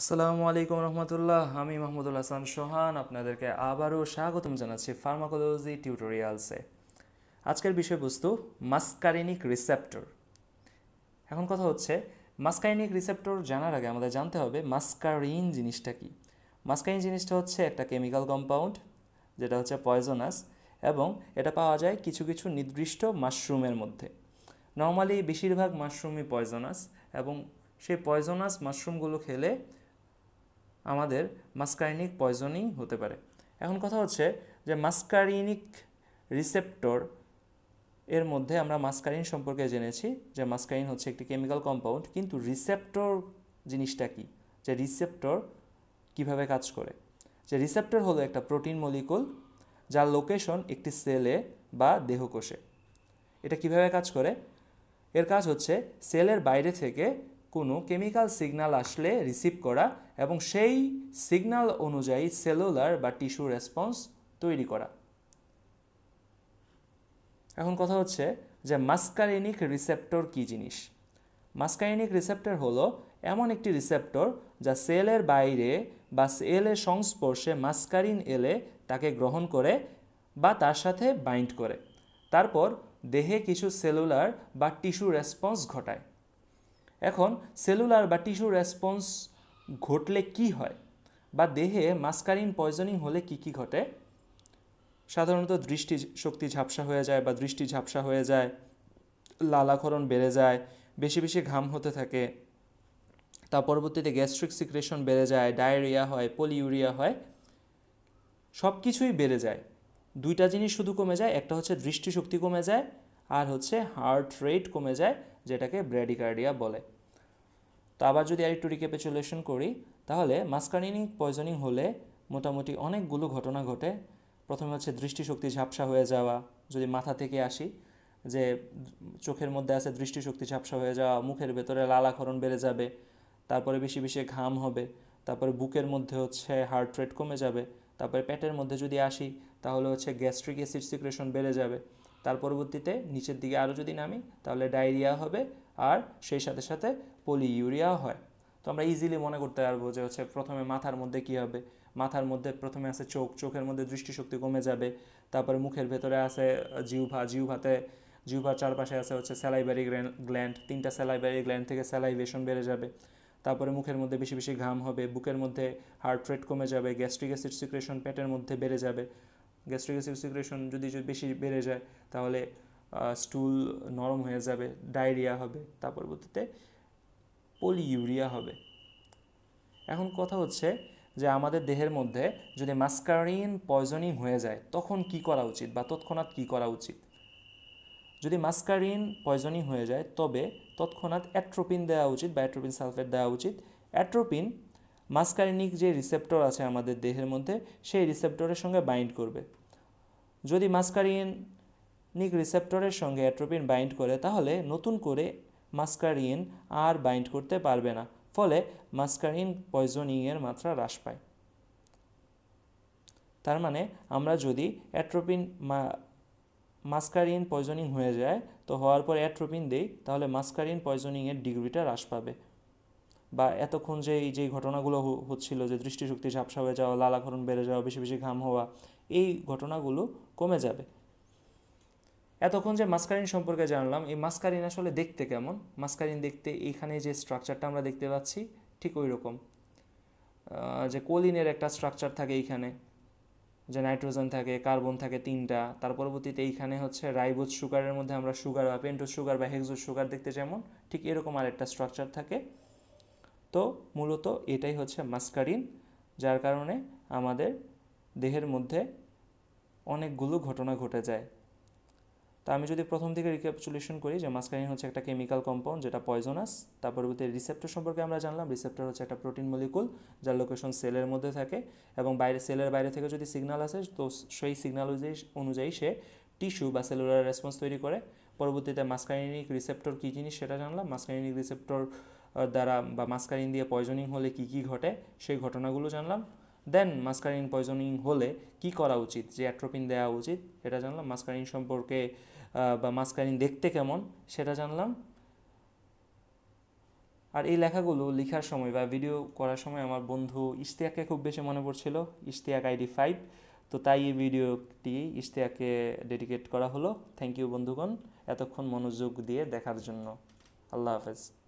আসসালামু আলাইকুম রহমতুল্লাহ আমি মাহমুদুল হাসান সোহান আপনাদেরকে আবারও স্বাগতম জানাচ্ছি ফার্মাকোলজি টিউটোরিয়ালসে আজকের বিষয়বস্তু মাস্কারিনিক রিসেপ্টর এখন কথা হচ্ছে মাস্কারিনিক রিসেপ্টর জানার আগে আমাদের জানতে হবে মাস্কারিন জিনিসটা কি মাস্কারিন জিনিসটা হচ্ছে একটা কেমিক্যাল কম্পাউন্ড যেটা হচ্ছে পয়জনাস এবং এটা পাওয়া যায় কিছু কিছু নির্দিষ্ট মাশরুমের মধ্যে নর্মালি বেশিরভাগ মাশরুমই পয়জনাস এবং সেই পয়জনাস মাশরুমগুলো খেলে আমাদের মাস্কারিনিক পয়জনিং হতে পারে এখন কথা হচ্ছে যে মাস্কারিনিক রিসেপ্টর এর মধ্যে আমরা মাস্কারিন সম্পর্কে জেনেছি যে মাস্কারিন হচ্ছে একটি কেমিক্যাল কম্পাউন্ড কিন্তু রিসেপ্টর জিনিসটা কি যে রিসেপ্টর কিভাবে কাজ করে যে রিসেপ্টর হলো একটা প্রোটিন মলিকুল যার লোকেশন একটি সেলে বা দেহকোষে এটা কিভাবে কাজ করে এর কাজ হচ্ছে সেলের বাইরে থেকে কোনো কেমিক্যাল সিগনাল আসলে রিসিভ করা এবং সেই সিগনাল অনুযায়ী সেলুলার বা টিস্যু রেসপন্স তৈরি করা এখন কথা হচ্ছে যে মাস্কারিনিক রিসেপ্টর কি জিনিস মাস্কারিনিক রিসেপ্টর হলো এমন একটি রিসেপ্টর যা সেলের বাইরে বা সেলের সংস্পর্শে মাস্কারিন এলে তাকে গ্রহণ করে বা তার সাথে বাইন্ড করে তারপর দেহে কিছু সেলুলার বা টিস্যু রেসপন্স ঘটায় এখন সেলুলার বা টিস্যু রেসপন্স ঘটলে কি হয় বা দেহে মাস্কারিন পয়জনিং হলে কি কি ঘটে সাধারণত দৃষ্টি শক্তি ঝাপসা হয়ে যায় বা দৃষ্টি ঝাপসা হয়ে যায় লালাক্ষরণ বেড়ে যায় বেশি বেশি ঘাম হতে থাকে তা পরবর্তীতে গ্যাস্ট্রিক সিক্রেশন বেড়ে যায় ডায়রিয়া হয় পলিউরিয়া হয় সব কিছুই বেড়ে যায় দুইটা জিনিস শুধু কমে যায় একটা হচ্ছে দৃষ্টিশক্তি কমে যায় আর হচ্ছে হার্ট রেট কমে যায় যেটাকে ব্র্যাডিকার্ডিয়া বলে তো আবার যদি আরেকটু রিক্যাপিচুলেশন করি তাহলে মাস্কারিনিক পয়জনিং হলে মোটামুটি অনেকগুলো ঘটনা ঘটে প্রথমে হচ্ছে দৃষ্টিশক্তি ঝাপসা হয়ে যাওয়া যদি মাথা থেকে আসি যে চোখের মধ্যে আছে দৃষ্টিশক্তি ঝাপসা হয়ে যাওয়া মুখের ভেতরে লালাক্ষরণ বেড়ে যাবে তারপরে বেশি বেশি ঘাম হবে তারপরে বুকের মধ্যে হচ্ছে হার্ট রেট কমে যাবে তারপরে পেটের মধ্যে যদি আসি তাহলে হচ্ছে গ্যাস্ট্রিক অ্যাসিড সিক্রেশন বেড়ে যাবে তার পরবর্তীতে নিচের দিকে আরও যদি নামি তাহলে ডায়রিয়া হবে আর সেই সাথে সাথে পলি ইউরিয়াও হয় তো আমরা ইজিলি মনে করতে পারবো যে হচ্ছে প্রথমে মাথার মধ্যে কি হবে মাথার মধ্যে প্রথমে আছে চোখ চোখের মধ্যে দৃষ্টিশক্তি কমে যাবে তারপরে মুখের ভেতরে আছে জিউভা জিউভাতে জিউভার চারপাশে আছে হচ্ছে স্যালাইবারি গ্ল্যান্ড তিনটা স্যালাইবারি গ্ল্যান্ড থেকে স্যালাইভেশন বেড়ে যাবে তারপরে মুখের মধ্যে বেশি বেশি ঘাম হবে বুকের মধ্যে হার্ট রেট কমে যাবে গ্যাস্ট্রিক অ্যাসিড সিক্রেশন পেটের মধ্যে বেড়ে যাবে গ্যাস্ট্রিক অ্যাসিড সিকুরেশন যদি বেশি বেড়ে যায় তাহলে স্টুল নরম হয়ে যাবে ডায়রিয়া হবে তার পরবর্তীতে ইউরিয়া হবে এখন কথা হচ্ছে যে আমাদের দেহের মধ্যে যদি মাস্কারিন পয়জনিং হয়ে যায় তখন কি করা উচিত বা তৎক্ষণাৎ কি করা উচিত যদি মাস্কারিন পয়জনিং হয়ে যায় তবে তৎক্ষণাৎ অ্যাট্রোপিন দেওয়া উচিত বা অ্যাট্রোপিন সালফেট দেওয়া উচিত অ্যাট্রোপিন মাসকারিনিক যে রিসেপ্টর আছে আমাদের দেহের মধ্যে সেই রিসেপ্টরের সঙ্গে বাইন্ড করবে যদি মাসকারিনিক রিসেপ্টরের সঙ্গে অ্যাট্রোপিন বাইন্ড করে তাহলে নতুন করে মাসকারিন আর বাইন্ড করতে পারবে না ফলে মাসকারিন পয়জনিংয়ের মাত্রা হ্রাস পায় তার মানে আমরা যদি অ্যাট্রোপিন মাসকারিন পয়জনিং হয়ে যায় তো হওয়ার পর অ্যাট্রোপিন দেই তাহলে মাসকারিন পয়জনিংয়ের ডিগ্রিটা হ্রাস পাবে বা এতক্ষণ যে এই যে ঘটনাগুলো হচ্ছিল যে দৃষ্টিশক্তি ঝাপসা হয়ে যাওয়া লালাঘরণ বেড়ে যাওয়া বেশি বেশি ঘাম হওয়া এই ঘটনাগুলো কমে যাবে এতক্ষণ যে মাস্কারিন সম্পর্কে জানলাম এই মাস্কারিন আসলে দেখতে কেমন মাস্কারিন দেখতে এইখানে যে স্ট্রাকচারটা আমরা দেখতে পাচ্ছি ঠিক ওই রকম যে কোলিনের একটা স্ট্রাকচার থাকে এইখানে যে নাইট্রোজেন থাকে কার্বন থাকে তিনটা তার পরবর্তীতে এইখানে হচ্ছে রাইবোজ সুগারের মধ্যে আমরা সুগার বা পেন্টোজ সুগার বা হেক্সোজ সুগার দেখতে যেমন ঠিক এরকম আর একটা স্ট্রাকচার থাকে তো মূলত এটাই হচ্ছে মাস্কারিন যার কারণে আমাদের দেহের মধ্যে অনেকগুলো ঘটনা ঘটে যায় তা আমি যদি প্রথম থেকে রিক্যাপচুলেশন করি যে মাস্কারিন হচ্ছে একটা কেমিক্যাল কম্পাউন্ড যেটা পয়জনাস তার পরবর্তী রিসেপ্টর সম্পর্কে আমরা জানলাম রিসেপ্টর হচ্ছে একটা প্রোটিন মলিকুল যার লোকেশন সেলের মধ্যে থাকে এবং বাইরে সেলের বাইরে থেকে যদি সিগনাল আসে তো সেই সিগনাল অনুযায়ী অনুযায়ী সে টিস্যু বা সেলুলার রেসপন্স তৈরি করে পরবর্তীতে মাস্কারিনিক রিসেপ্টর কী জিনিস সেটা জানলাম মাস্কারিনিক রিসেপ্টর দ্বারা বা মাস্কারিন দিয়ে পয়জনিং হলে কি কি ঘটে সেই ঘটনাগুলো জানলাম দেন মাস্কারিন পয়জনিং হলে কি করা উচিত যে অ্যাট্রোপিন দেওয়া উচিত এটা জানলাম মাস্কারিন সম্পর্কে বা মাস্কারিন দেখতে কেমন সেটা জানলাম আর এই লেখাগুলো লেখার সময় বা ভিডিও করার সময় আমার বন্ধু ইশতিয়াককে খুব বেশি মনে পড়ছিল ইশতিয়াক আইডি ফাইভ তো তাই এই ভিডিওটি ইশতিয়াককে ডেডিকেট করা হলো থ্যাংক ইউ বন্ধুগণ এতক্ষণ মনোযোগ দিয়ে দেখার জন্য আল্লাহ হাফেজ